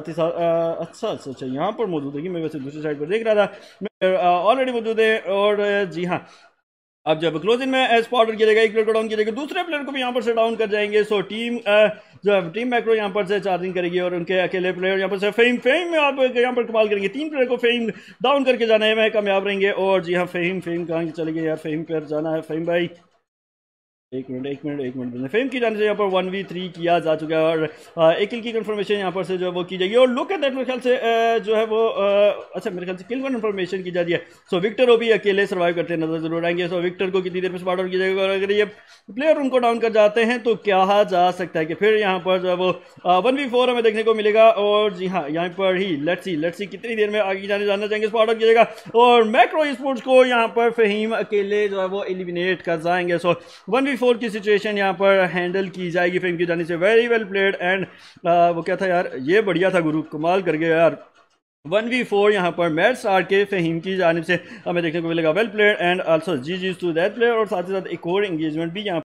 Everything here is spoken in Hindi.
अच्छा अच्छा अच्छा यहाँ पर मौजूद है कि मैं वैसे दूसरी साइड पर देख रहा था ऑलरेडी मौजूद है और जी हाँ अब जब क्लोजिंग में किया जाएगा एक प्लेयर को डाउन किया जाएगा दूसरे प्लेयर को भी यहाँ पर से डाउन कर जाएंगे सो टीम जो टीम मैक्रो यहाँ पर से चार्जिंग करेगी और उनके अकेले प्लेयर यहाँ पर से फेम फेम में आप यहाँ पर कमाल करेंगे तीन प्लेयर को फेम डाउन करके जाने में कामयाब रहेंगे और जी हाँ फेम फेम कहाँ चले गए यार फेम पर जाना है फेम भाई एक मिनट एक मिनट एक मिनट फेम की जाने से यहाँ पर वन वी थ्री किया जा चुका है और एक किल की कंफर्मेशन यहाँ पर से जो है वो की जाएगी और लुक एट दैट मेरे ख्याल से जो है वो अच्छा मेरे ख्याल से किल का कंफर्मेशन की जा रही है सो विक्टर वो भी अकेले सर्वाइव करते नजर जरूर आएंगे सो विक्टर को कितनी देर में स्पॉट आउट किया जाएगा और अगर ये प्लेयर उनको डाउन कर जाते हैं तो कहा जा सकता है कि फिर यहाँ पर जो है वो वन वी फोर हमें देखने को मिलेगा और जी हाँ यहाँ पर ही लेट्स सी लेट्स सी कितनी देर में आगे जाने जाना चाहेंगे स्पॉट आउट किया जाएगा और मैक्रो स्पोर्ट्स को यहाँ पर फहीम अकेले जो है वो एलिमिनेट कर जाएंगे सो वन वी फोर की सिचुएशन यहाँ पर हैंडल की जाएगी फिल्म की जाने से वेरी वेल प्लेड एंड वो क्या था यार ये बढ़िया था गुरु कमाल कर गया यार वन वी फोर यहाँ पर मैट्स आर के फहीम की जानब से हमें देखने को मिलेगा well player and also G G to that player और साथ ही साथ एक और इंगेजमेंट भी यहाँ